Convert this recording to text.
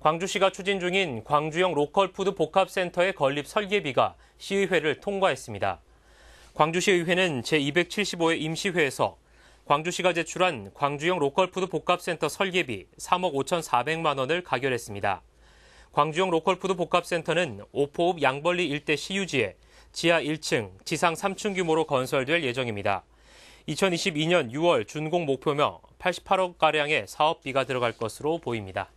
광주시가 추진 중인 광주형 로컬푸드 복합센터의 건립 설계비가 시의회를 통과했습니다. 광주시의회는 제275회 임시회에서 광주시가 제출한 광주형 로컬푸드 복합센터 설계비 3억 5,400만 원을 가결했습니다. 광주형 로컬푸드 복합센터는 오포읍 양벌리 일대 시유지에 지하 1층, 지상 3층 규모로 건설될 예정입니다. 2022년 6월 준공 목표며 88억가량의 사업비가 들어갈 것으로 보입니다.